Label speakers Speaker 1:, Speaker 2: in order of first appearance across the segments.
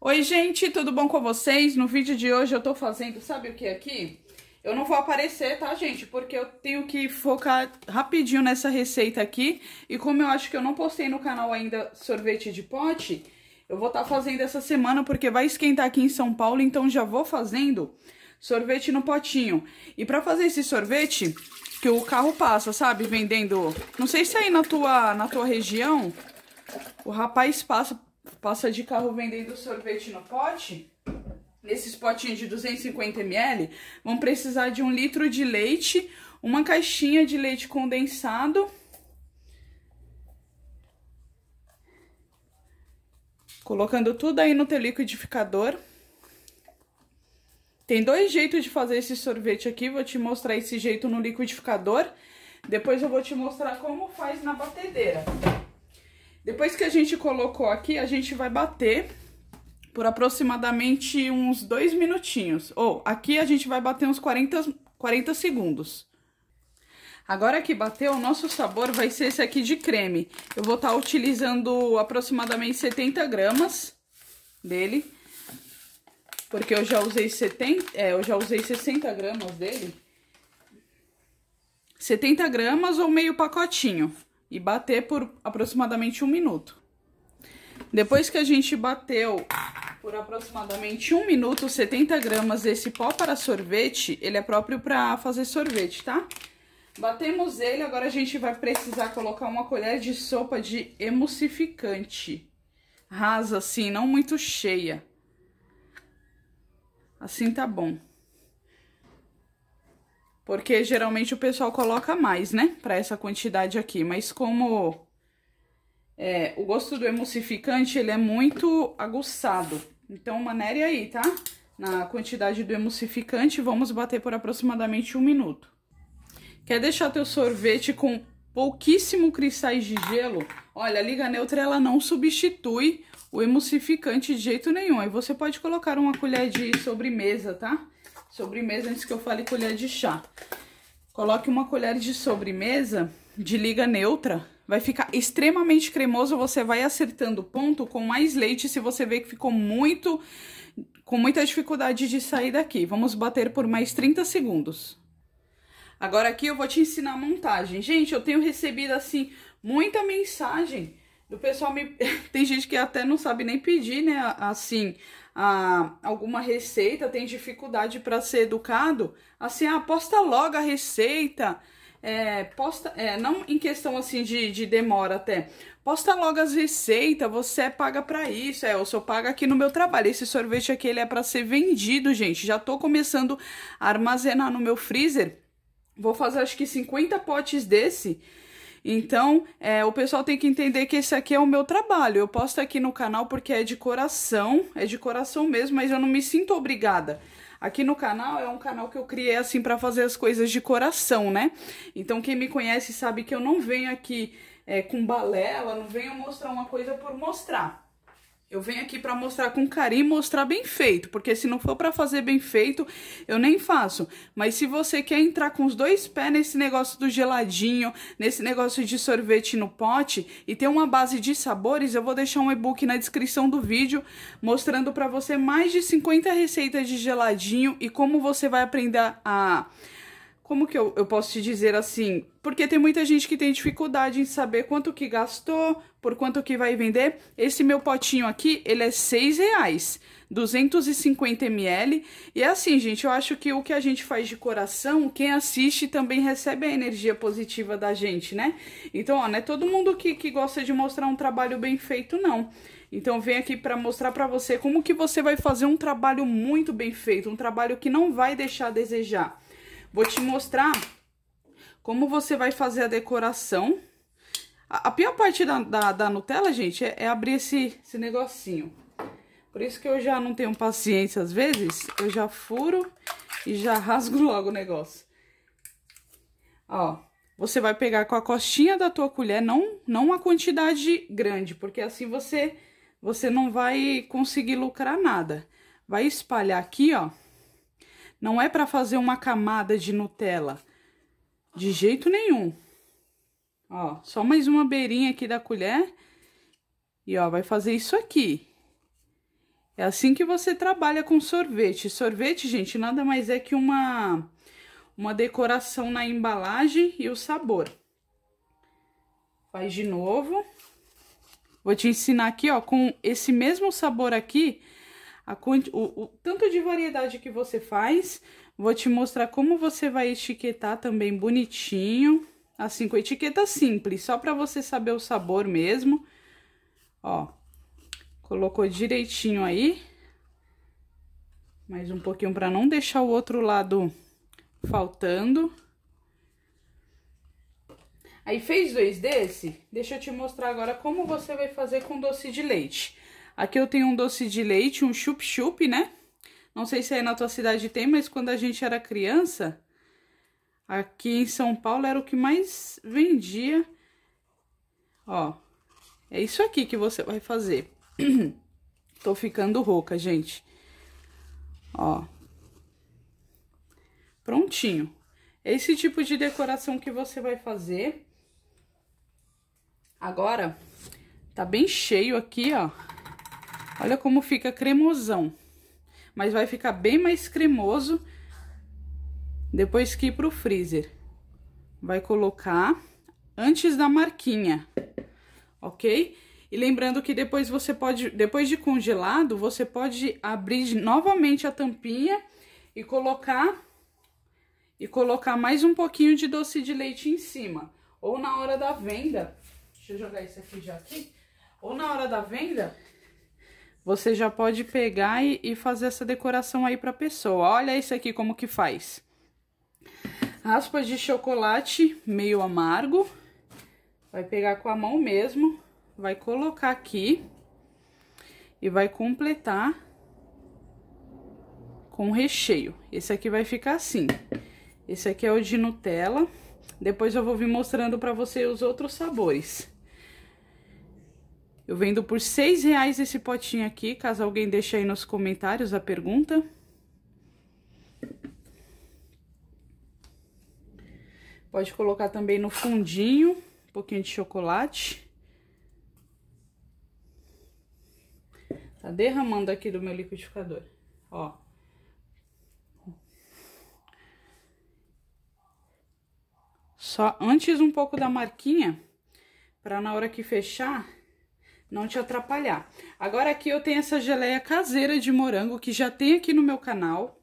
Speaker 1: Oi, gente, tudo bom com vocês? No vídeo de hoje eu tô fazendo, sabe o que aqui? Eu não vou aparecer, tá, gente? Porque eu tenho que focar rapidinho nessa receita aqui. E como eu acho que eu não postei no canal ainda sorvete de pote, eu vou estar tá fazendo essa semana porque vai esquentar aqui em São Paulo, então já vou fazendo sorvete no potinho. E pra fazer esse sorvete, que o carro passa, sabe? Vendendo... Não sei se é aí na tua, na tua região, o rapaz passa passa de carro vendendo sorvete no pote, nesses potinhos de 250ml, vão precisar de um litro de leite, uma caixinha de leite condensado, colocando tudo aí no teu liquidificador. Tem dois jeitos de fazer esse sorvete aqui, vou te mostrar esse jeito no liquidificador, depois eu vou te mostrar como faz na batedeira. Depois que a gente colocou aqui, a gente vai bater por aproximadamente uns dois minutinhos. Ou, aqui a gente vai bater uns 40, 40 segundos. Agora que bateu, o nosso sabor vai ser esse aqui de creme. Eu vou estar tá utilizando aproximadamente 70 gramas dele. Porque eu já usei 70, é, eu já usei 60 gramas dele. 70 gramas ou meio pacotinho e bater por aproximadamente um minuto. Depois que a gente bateu por aproximadamente um minuto 70 gramas desse pó para sorvete, ele é próprio para fazer sorvete, tá? Batemos ele, agora a gente vai precisar colocar uma colher de sopa de emulsificante. Rasa assim, não muito cheia. Assim tá bom. Porque geralmente o pessoal coloca mais, né? Pra essa quantidade aqui. Mas como é, o gosto do emulsificante, ele é muito aguçado. Então, maneira aí, tá? Na quantidade do emulsificante, vamos bater por aproximadamente um minuto. Quer deixar teu sorvete com pouquíssimo cristais de gelo? Olha, a liga neutra, ela não substitui o emulsificante de jeito nenhum. Aí você pode colocar uma colher de sobremesa, tá? sobremesa antes que eu fale colher de chá. Coloque uma colher de sobremesa de liga neutra, vai ficar extremamente cremoso, você vai acertando o ponto com mais leite se você vê que ficou muito com muita dificuldade de sair daqui. Vamos bater por mais 30 segundos. Agora aqui eu vou te ensinar a montagem. Gente, eu tenho recebido assim muita mensagem do pessoal me tem gente que até não sabe nem pedir, né, assim, a, alguma receita, tem dificuldade para ser educado, assim, ah, posta logo a receita. É, posta, é, não em questão assim de, de demora até, posta logo as receitas, você é paga para isso, é, eu só pago aqui no meu trabalho, esse sorvete aqui ele é para ser vendido, gente, já tô começando a armazenar no meu freezer, vou fazer acho que 50 potes desse, então, é, o pessoal tem que entender que esse aqui é o meu trabalho. Eu posto aqui no canal porque é de coração, é de coração mesmo, mas eu não me sinto obrigada. Aqui no canal é um canal que eu criei assim para fazer as coisas de coração, né? Então quem me conhece sabe que eu não venho aqui é, com balela, não venho mostrar uma coisa por mostrar. Eu venho aqui para mostrar com carinho e mostrar bem feito, porque se não for para fazer bem feito, eu nem faço. Mas se você quer entrar com os dois pés nesse negócio do geladinho, nesse negócio de sorvete no pote e ter uma base de sabores, eu vou deixar um e-book na descrição do vídeo mostrando para você mais de 50 receitas de geladinho e como você vai aprender a como que eu, eu posso te dizer assim? Porque tem muita gente que tem dificuldade em saber quanto que gastou, por quanto que vai vender? Esse meu potinho aqui, ele é seis reais, 250 ml. E assim, gente, eu acho que o que a gente faz de coração, quem assiste também recebe a energia positiva da gente, né? Então, ó, não é todo mundo que, que gosta de mostrar um trabalho bem feito, não. Então vem aqui para mostrar para você como que você vai fazer um trabalho muito bem feito, um trabalho que não vai deixar a desejar. Vou te mostrar como você vai fazer a decoração a, pior parte da, da, da Nutella, gente, é, é, abrir esse, esse negocinho. Por isso que eu já não tenho paciência às vezes. Eu já furo e já rasgo logo o negócio. Ó, você vai pegar com a costinha da tua colher, não, não uma quantidade grande, porque assim você, você não vai conseguir lucrar nada. Vai espalhar aqui, ó. Não é para fazer uma camada de Nutella. De jeito nenhum. Ó, só mais uma beirinha aqui da colher. E, ó, vai fazer isso aqui. É assim que você trabalha com sorvete. Sorvete, gente, nada mais é que uma, uma decoração na embalagem e o sabor. Faz de novo. Vou te ensinar aqui, ó, com esse mesmo sabor aqui, a, o, o tanto de variedade que você faz. Vou te mostrar como você vai etiquetar também bonitinho. Assim com etiqueta simples, só para você saber o sabor mesmo. Ó, colocou direitinho aí. Mais um pouquinho para não deixar o outro lado faltando. Aí fez dois desse, deixa eu te mostrar agora como você vai fazer com doce de leite. Aqui eu tenho um doce de leite, um chup-chup, né? Não sei se aí na tua cidade tem, mas quando a gente era criança, Aqui em São Paulo era o que mais vendia. Ó, é isso aqui que você vai fazer. Tô ficando rouca, gente. Ó. Prontinho. Esse tipo de decoração que você vai fazer. Agora, tá bem cheio aqui, ó. Olha como fica cremosão. Mas vai ficar bem mais cremoso depois que ir pro freezer, vai colocar antes da marquinha, ok? E lembrando que depois você pode, depois de congelado, você pode abrir novamente a tampinha e colocar e colocar mais um pouquinho de doce de leite em cima. Ou na hora da venda, deixa eu jogar isso aqui já aqui, ou na hora da venda, você já pode pegar e, e fazer essa decoração aí pra pessoa. Olha isso aqui como que faz. Raspas de chocolate meio amargo. Vai pegar com a mão mesmo, vai colocar aqui e vai completar com recheio. Esse aqui vai ficar assim. Esse aqui é o de Nutella. Depois eu vou vir mostrando para você os outros sabores. Eu vendo por seis reais esse potinho aqui, caso alguém deixe aí nos comentários a pergunta. Pode colocar também no fundinho, um pouquinho de chocolate. Tá derramando aqui do meu liquidificador, ó. Só antes um pouco da marquinha, pra na hora que fechar, não te atrapalhar. Agora aqui eu tenho essa geleia caseira de morango que já tem aqui no meu canal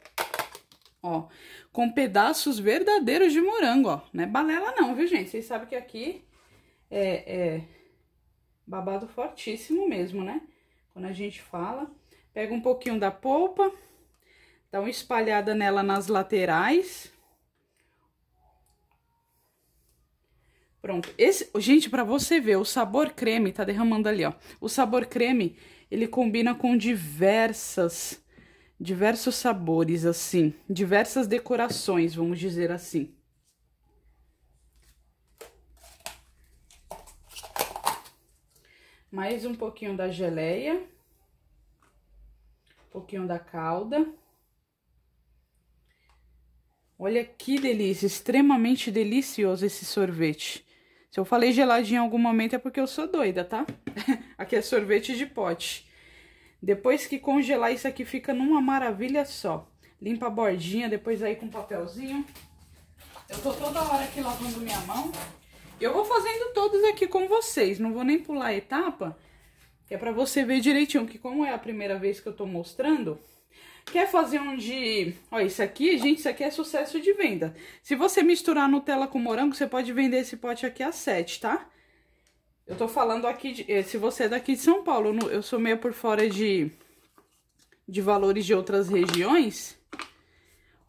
Speaker 1: ó, com pedaços verdadeiros de morango, ó. Não é balela não, viu, gente? Vocês sabem que aqui é, é babado fortíssimo mesmo, né? Quando a gente fala, pega um pouquinho da polpa, dá uma espalhada nela nas laterais. Pronto. Esse, gente, para você ver, o sabor creme, tá derramando ali, ó. O sabor creme, ele combina com diversas diversos sabores assim, diversas decorações, vamos dizer assim. Mais um pouquinho da geleia, um pouquinho da calda. Olha que delícia, extremamente delicioso esse sorvete. Se eu falei geladinho em algum momento é porque eu sou doida, tá? Aqui é sorvete de pote. Depois que congelar, isso aqui fica numa maravilha só. Limpa a bordinha, depois aí com papelzinho. Eu tô toda hora aqui lavando minha mão. Eu vou fazendo todos aqui com vocês, não vou nem pular a etapa, que é pra você ver direitinho, que como é a primeira vez que eu tô mostrando, quer fazer um de... Ó, isso aqui, gente, isso aqui é sucesso de venda. Se você misturar Nutella com morango, você pode vender esse pote aqui a 7, tá? Eu tô falando aqui, de, eh, se você é daqui de São Paulo, eu sou meio por fora de, de valores de outras regiões.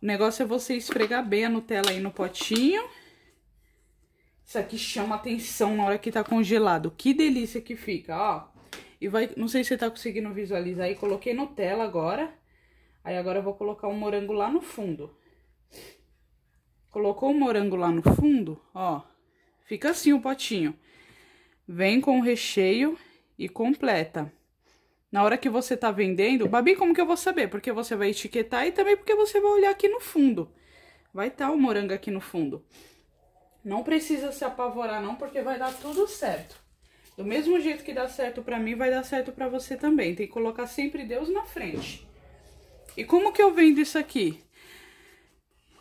Speaker 1: O negócio é você esfregar bem a Nutella aí no potinho. Isso aqui chama atenção na hora que tá congelado. Que delícia que fica, ó. E vai, não sei se você tá conseguindo visualizar aí, coloquei Nutella agora. Aí agora eu vou colocar um morango lá no fundo. Colocou o morango lá no fundo, ó. Fica assim o potinho. Vem com o recheio e completa. Na hora que você tá vendendo, Babi, como que eu vou saber? Porque você vai etiquetar e também porque você vai olhar aqui no fundo. Vai estar tá o morango aqui no fundo. Não precisa se apavorar não, porque vai dar tudo certo. Do mesmo jeito que dá certo pra mim, vai dar certo pra você também. Tem que colocar sempre Deus na frente. E como que eu vendo isso aqui?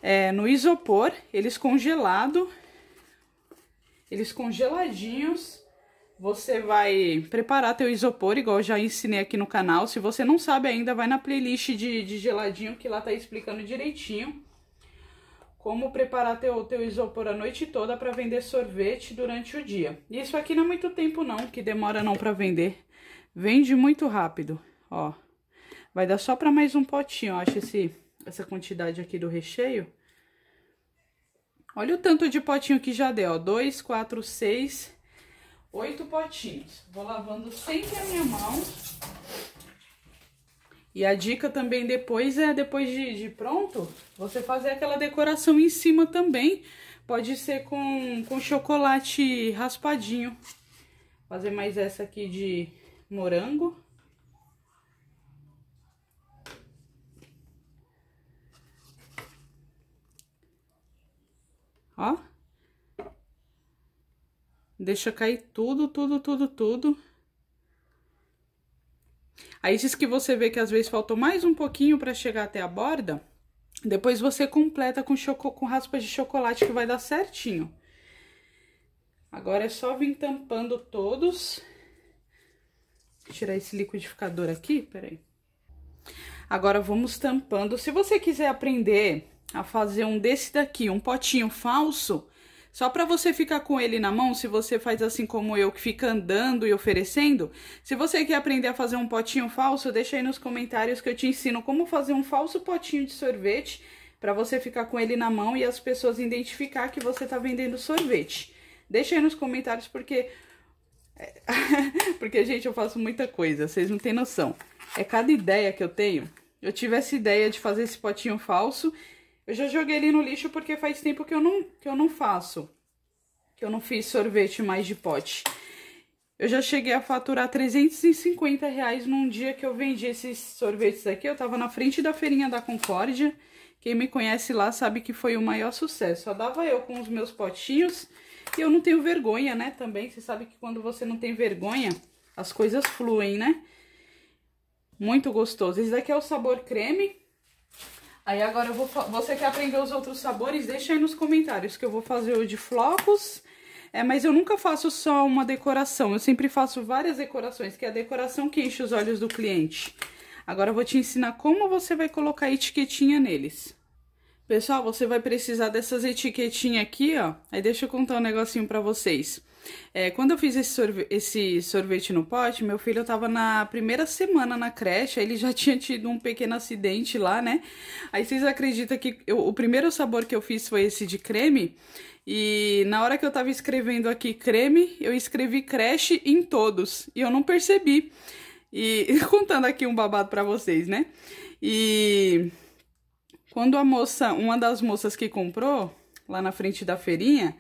Speaker 1: É, no isopor, eles congelado, eles congeladinhos você vai preparar teu isopor, igual eu já ensinei aqui no canal. Se você não sabe ainda, vai na playlist de, de geladinho, que lá tá explicando direitinho como preparar teu, teu isopor a noite toda para vender sorvete durante o dia. Isso aqui não é muito tempo não, que demora não para vender. Vende muito rápido, ó. Vai dar só para mais um potinho, ó. Acho esse, essa quantidade aqui do recheio. Olha o tanto de potinho que já deu, ó. Dois, quatro, seis, oito potinhos. Vou lavando sempre a minha mão. E a dica também depois é, depois de, de pronto, você fazer aquela decoração em cima também. Pode ser com, com chocolate raspadinho. Fazer mais essa aqui de morango. Ó. Deixa cair tudo, tudo, tudo, tudo. Aí diz que você vê que às vezes faltou mais um pouquinho para chegar até a borda. Depois você completa com, com raspa de chocolate que vai dar certinho. Agora é só vir tampando todos. tirar esse liquidificador aqui, peraí. Agora vamos tampando. Se você quiser aprender a fazer um desse daqui, um potinho falso, só para você ficar com ele na mão, se você faz assim como eu, que fica andando e oferecendo. Se você quer aprender a fazer um potinho falso, deixa aí nos comentários que eu te ensino como fazer um falso potinho de sorvete para você ficar com ele na mão e as pessoas identificar que você tá vendendo sorvete. Deixa aí nos comentários porque porque gente, eu faço muita coisa, vocês não têm noção. É cada ideia que eu tenho. Eu tive essa ideia de fazer esse potinho falso eu já joguei ele no lixo porque faz tempo que eu não, que eu não faço. Que eu não fiz sorvete mais de pote. Eu já cheguei a faturar 350 reais num dia que eu vendi esses sorvetes aqui. Eu tava na frente da feirinha da Concórdia. Quem me conhece lá sabe que foi o maior sucesso. Só dava eu com os meus potinhos. E eu não tenho vergonha, né, também. Você sabe que quando você não tem vergonha, as coisas fluem, né? Muito gostoso. Esse daqui é o sabor creme. Aí agora eu vou... Você quer aprender os outros sabores? Deixa aí nos comentários que eu vou fazer o de flocos. É, mas eu nunca faço só uma decoração, eu sempre faço várias decorações, que é a decoração que enche os olhos do cliente. Agora eu vou te ensinar como você vai colocar etiquetinha neles. Pessoal, você vai precisar dessas etiquetinhas aqui, ó. Aí deixa eu contar um negocinho pra vocês. É, quando eu fiz esse, sorve esse sorvete no pote, meu filho estava na primeira semana na creche, ele já tinha tido um pequeno acidente lá, né? Aí vocês acreditam que eu, o primeiro sabor que eu fiz foi esse de creme? E na hora que eu estava escrevendo aqui creme, eu escrevi creche em todos. E eu não percebi. E contando aqui um babado para vocês, né? E quando a moça, uma das moças que comprou lá na frente da feirinha,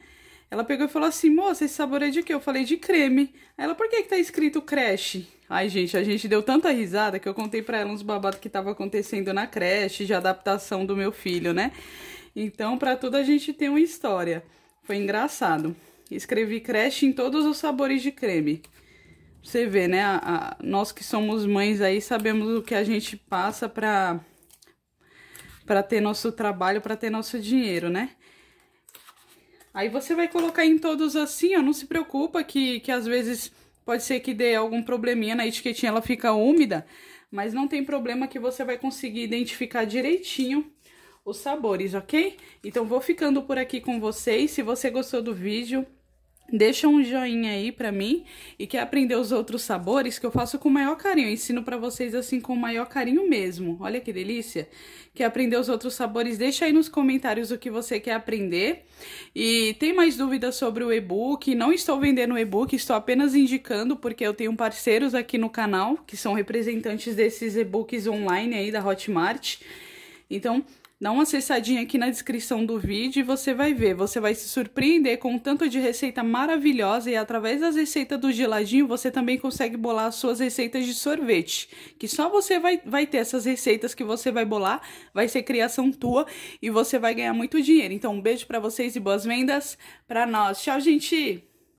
Speaker 1: ela pegou e falou assim, moça, esse sabor é de quê? Eu falei, de creme. ela, por que que tá escrito creche? Ai, gente, a gente deu tanta risada que eu contei pra ela uns babados que tava acontecendo na creche, de adaptação do meu filho, né? Então, pra tudo a gente tem uma história. Foi engraçado. Escrevi creche em todos os sabores de creme. Você vê, né? A, a, nós que somos mães aí sabemos o que a gente passa pra para ter nosso trabalho, para ter nosso dinheiro, né? Aí você vai colocar em todos assim, ó, não se preocupa que, que às vezes pode ser que dê algum probleminha na etiquetinha, ela fica úmida, mas não tem problema que você vai conseguir identificar direitinho os sabores, ok? Então vou ficando por aqui com vocês, se você gostou do vídeo, Deixa um joinha aí para mim e quer aprender os outros sabores que eu faço com o maior carinho. Eu ensino para vocês assim com o maior carinho mesmo. Olha que delícia. Quer aprender os outros sabores? Deixa aí nos comentários o que você quer aprender. E tem mais dúvidas sobre o e-book? Não estou vendendo o e-book, estou apenas indicando porque eu tenho parceiros aqui no canal que são representantes desses e-books online aí da Hotmart. Então, Dá uma acessadinha aqui na descrição do vídeo e você vai ver. Você vai se surpreender com o tanto de receita maravilhosa e através das receitas do geladinho você também consegue bolar as suas receitas de sorvete. Que só você vai, vai ter essas receitas que você vai bolar, vai ser criação tua e você vai ganhar muito dinheiro. Então um beijo para vocês e boas vendas para nós. Tchau, gente!